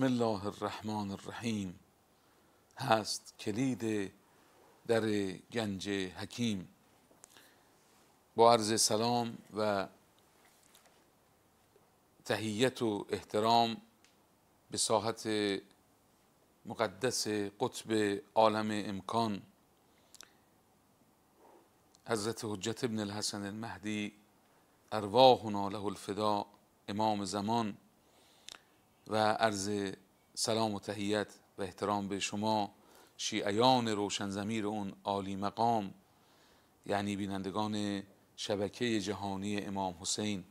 بسم الله الرحمن الرحیم هست کلید در گنج حکیم با عرض سلام و تهیت و احترام به ساحت مقدس قطب عالم امکان حضرت حجت ابن الحسن المهدی ارواحنا له الفدا امام زمان و عرض سلام و تهیت و احترام به شما شیعیان روشن زمیر اون عالی مقام یعنی بینندگان شبکه جهانی امام حسین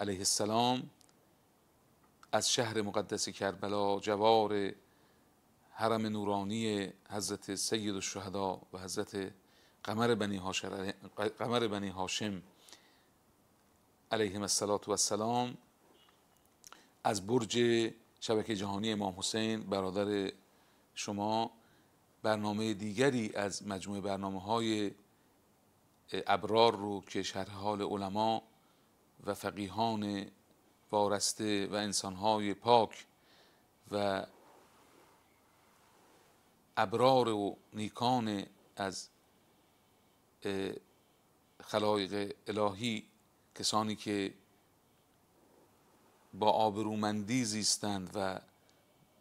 علیه السلام از شهر مقدس کربلا جوار حرم نورانی حضرت سید الشهدا و حضرت قمر بنی هاشم, قمر بنی هاشم السلام از برج شبکه جهانی امام حسین برادر شما برنامه دیگری از مجموعه برنامه های ابرار رو که شرح حال علما و فقیهان وارسته و انسانهای پاک و ابرار و نیکان از خلایق الهی کسانی که با آبرومندی زیستند و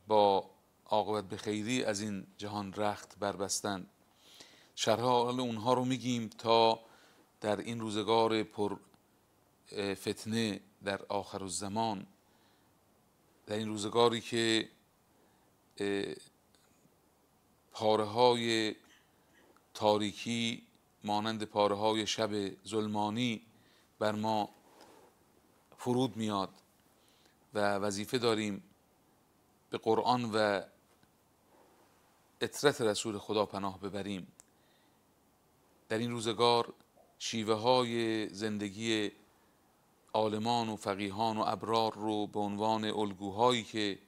با عاقبت به خیری از این جهان رخت بربستند شرح حال اونها رو میگیم تا در این روزگار پر فتنه در آخر الزمان در این روزگاری که پاره های تاریکی مانند پاره های شب ظلمانی بر ما فرود میاد و وظیفه داریم به قرآن و اطرت رسول خدا پناه ببریم در این روزگار شیوه های زندگی عالمان و فقیهان و ابرار رو به عنوان الگوهایی که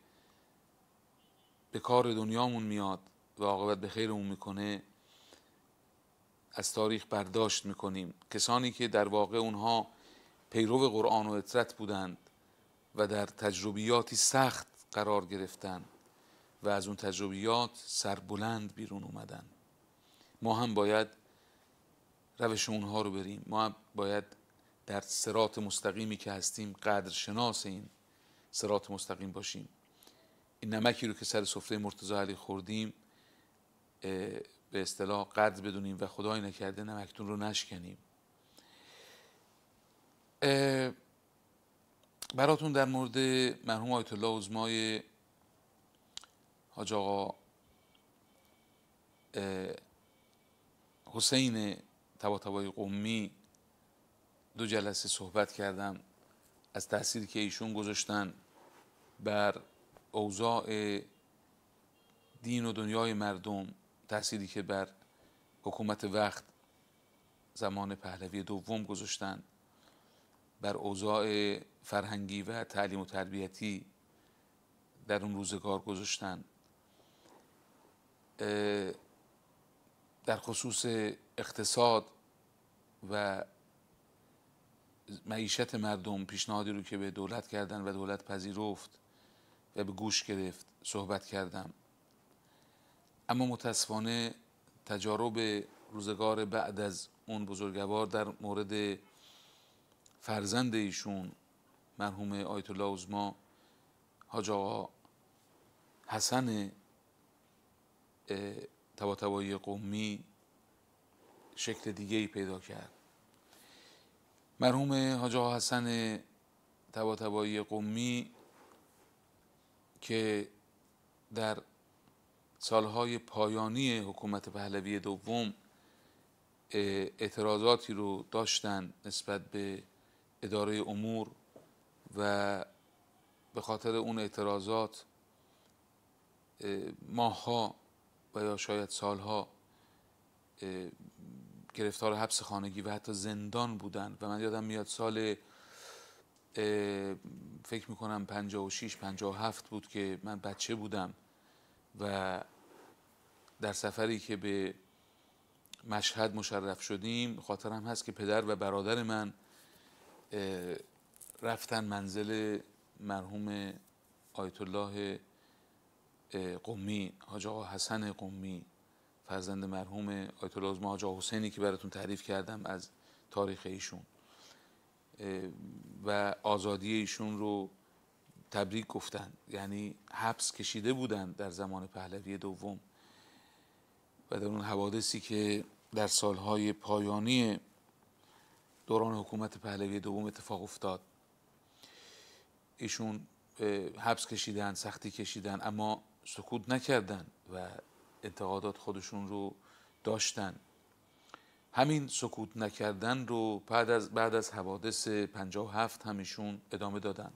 به کار دنیامون میاد و عاقبت به خیرمون میکنه از تاریخ برداشت میکنیم کسانی که در واقع اونها پیرو قرآن و اطرت بودند و در تجربیاتی سخت قرار گرفتن و از اون تجربیات سربلند بیرون اومدن ما هم باید روش اونها رو بریم ما هم باید در سرات مستقیمی که هستیم شناس این سرات مستقیم باشیم این نمکی رو که سر سفره مرتضی علی خوردیم به اصطلاح قدر بدونیم و خدای نکرده نمکتون رو نشکنیم براتون در مورد مرحوم آیت الله عزمای حاج آقا حسین تباتبای قومی دو جلسه صحبت کردم از تأثیری که ایشون گذاشتن بر اوضاع دین و دنیای مردم تأثیری که بر حکومت وقت زمان پهلوی دوم گذاشتند، بر اوضاع فرهنگی و تعلیم و تربیتی در اون روزگار گذاشتن در خصوص اقتصاد و معیشت مردم پیشنهادی رو که به دولت کردن و دولت پذیرفت و به گوش گرفت صحبت کردم اما متاسفانه تجارب روزگار بعد از اون بزرگوار در مورد فرزند ایشون مرحوم آیت الله عزما حاج آقا حسن تباتبایی قومی شکل دیگه ای پیدا کرد مرحوم حاج آقا حسن تباتبایی قومی که در سالهای پایانی حکومت پهلوی دوم اعتراضاتی رو داشتن نسبت به اداره امور و به خاطر اون اعتراضات ماهها و یا شاید سالها گرفتار حبس خانگی و حتی زندان بودن و من یادم میاد سال فکر میکنم 56 57 بود که من بچه بودم و در سفری که به مشهد مشرف شدیم خاطرم هست که پدر و برادر من رفتن منزل مرحوم آیت الله قمی حاج آقا حسن قمی فرزند مرحوم آیت الله از حاج حسینی که براتون تعریف کردم از تاریخ ایشون و آزادی ایشون رو تبریک گفتن یعنی حبس کشیده بودند در زمان پهلوی دوم و در اون حوادثی که در سالهای پایانی دوران حکومت پهلوی دوم اتفاق افتاد ایشون حبس کشیدن سختی کشیدن اما سکوت نکردن و انتقادات خودشون رو داشتن همین سکوت نکردن رو بعد از بعد از حوادث 57 همیشون ادامه دادن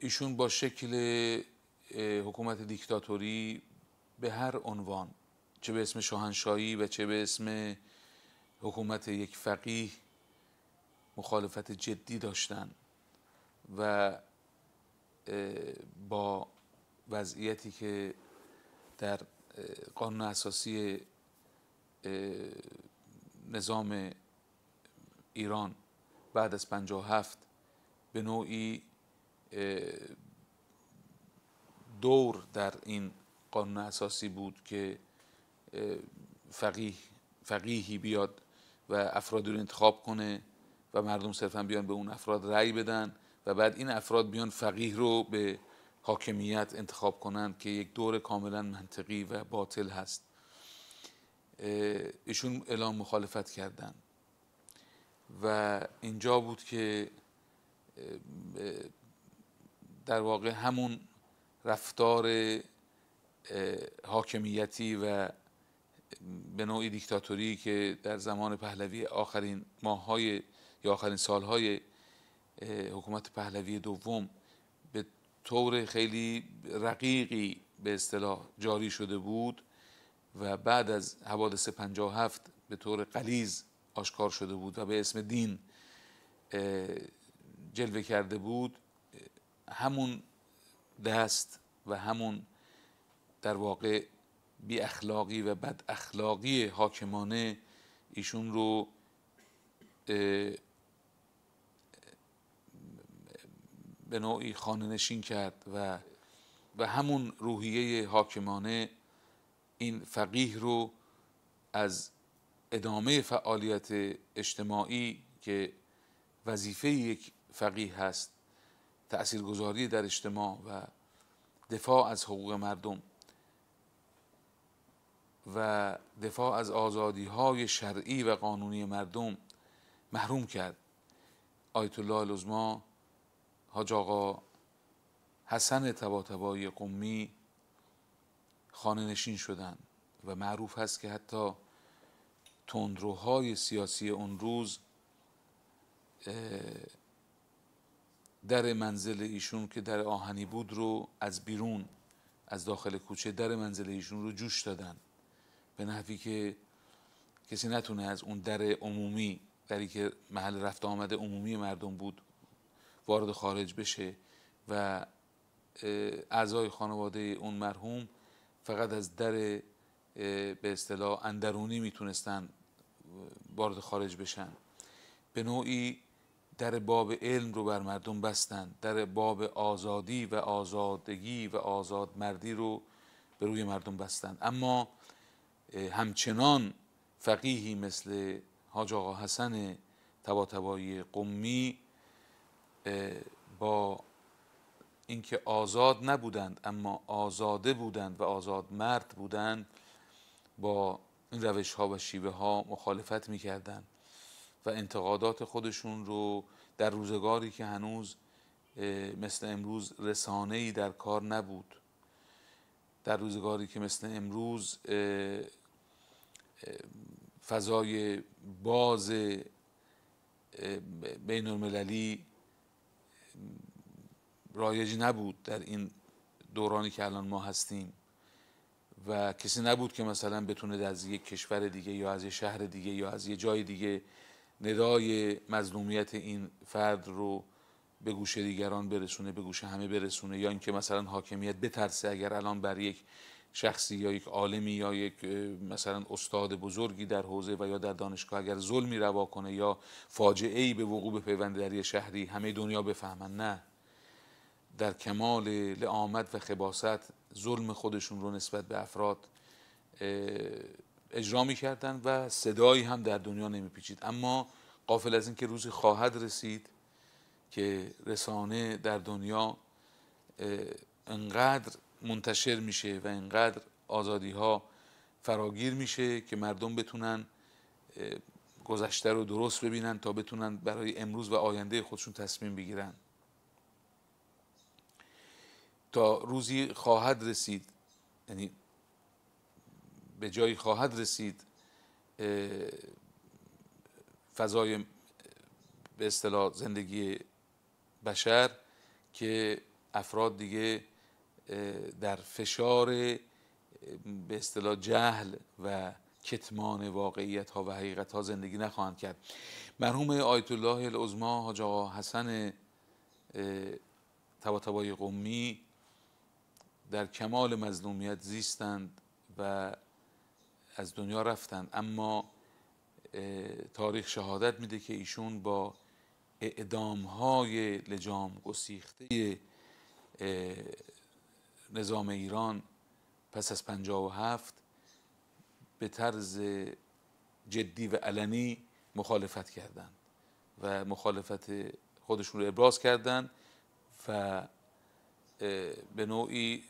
ایشون با شکل حکومت دیکتاتوری به هر عنوان چه به اسم شاهنشاهی و چه به اسم حکومت یک فقیه مخالفت جدی داشتن و با وضعیتی که در قانون اساسی نظام ایران بعد از 57 به نوعی دور در این قانون اساسی بود که فقیه فقیهی بیاد و افرادی رو انتخاب کنه و مردم صرفا بیان به اون افراد رأی بدن و بعد این افراد بیان فقیه رو به حاکمیت انتخاب کنند که یک دور کاملا منطقی و باطل هست ایشون اعلام مخالفت کردن و اینجا بود که در واقع همون رفتار حاکمیتی و به نوعی دیکتاتوری که در زمان پهلوی آخرین ماهای یا آخرین سالهای حکومت پهلوی دوم به طور خیلی رقیقی به اصطلاح جاری شده بود و بعد از حوادث 57 به طور قلیز آشکار شده بود و به اسم دین جلوه کرده بود همون دست و همون در واقع بی اخلاقی و بد اخلاقی حاکمانه ایشون رو به نوعی خانه نشین کرد و و همون روحیه حاکمانه این فقیه رو از ادامه فعالیت اجتماعی که وظیفه یک فقیه هست تأثیرگذاری در اجتماع و دفاع از حقوق مردم و دفاع از آزادی های شرعی و قانونی مردم محروم کرد آیت الله لزما حاج آقا حسن تبای قمی خانه نشین شدند و معروف هست که حتی تندروهای سیاسی اون روز در منزل ایشون که در آهنی بود رو از بیرون از داخل کوچه در منزل ایشون رو جوش دادن به نحوی که کسی نتونه از اون در عمومی دری که محل رفت آمد عمومی مردم بود وارد خارج بشه و اعضای خانواده اون مرحوم فقط از در به اصطلاح اندرونی میتونستن وارد خارج بشن به نوعی در باب علم رو بر مردم بستن در باب آزادی و آزادگی و آزاد مردی رو به روی مردم بستن اما همچنان فقیهی مثل حاج آقا حسن تباتبایی قمی با اینکه آزاد نبودند اما آزاده بودند و آزاد مرد بودند با این روش ها و شیوه ها مخالفت میکردند و انتقادات خودشون رو در روزگاری که هنوز مثل امروز رسانه در کار نبود در روزگاری که مثل امروز فضای باز بین المللی رایج نبود در این دورانی که الان ما هستیم و کسی نبود که مثلا بتونه از یک کشور دیگه یا از یه شهر دیگه یا از یه جای دیگه ندای مظلومیت این فرد رو به گوش دیگران برسونه به گوش همه برسونه یا اینکه مثلا حاکمیت بترسه اگر الان بر یک شخصی یا یک عالمی یا یک مثلا استاد بزرگی در حوزه و یا در دانشگاه اگر ظلمی روا کنه یا فاجعه ای به وقوع پیوند در یه شهری همه دنیا بفهمن نه در کمال لعامت و خباست ظلم خودشون رو نسبت به افراد اجرا کردن و صدایی هم در دنیا نمی پیچید اما قافل از اینکه روزی خواهد رسید که رسانه در دنیا انقدر منتشر میشه و اینقدر آزادی ها فراگیر میشه که مردم بتونن گذشته رو درست ببینن تا بتونن برای امروز و آینده خودشون تصمیم بگیرن تا روزی خواهد رسید یعنی به جایی خواهد رسید فضای به اصطلاح زندگی بشر که افراد دیگه در فشار به اصطلاح جهل و کتمان واقعیت ها و حقیقت ها زندگی نخواهند کرد مرحوم آیت الله العظما حاج آقا حسن طباطبای قمی در کمال مظلومیت زیستند و از دنیا رفتند اما تاریخ شهادت میده که ایشون با اعدام های لجام گسیخته نظام ایران پس از 57 به طرز جدی و علنی مخالفت کردند و مخالفت خودشون رو ابراز کردند و به نوعی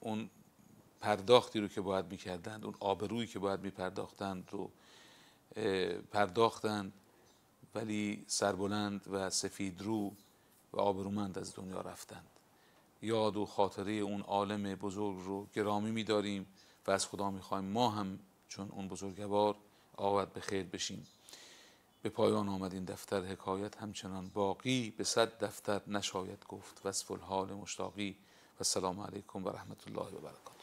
اون پرداختی رو که باید میکردند اون آبرویی که باید میپرداختند رو پرداختند ولی سربلند و سفید رو و آبرومند از دنیا رفتند یاد و خاطره اون عالم بزرگ رو گرامی میداریم و از خدا میخوایم ما هم چون اون بزرگوار آقابت به خیر بشیم به پایان آمد این دفتر حکایت همچنان باقی به صد دفتر نشاید گفت وصف الحال مشتاقی و سلام علیکم و رحمت الله و برکاته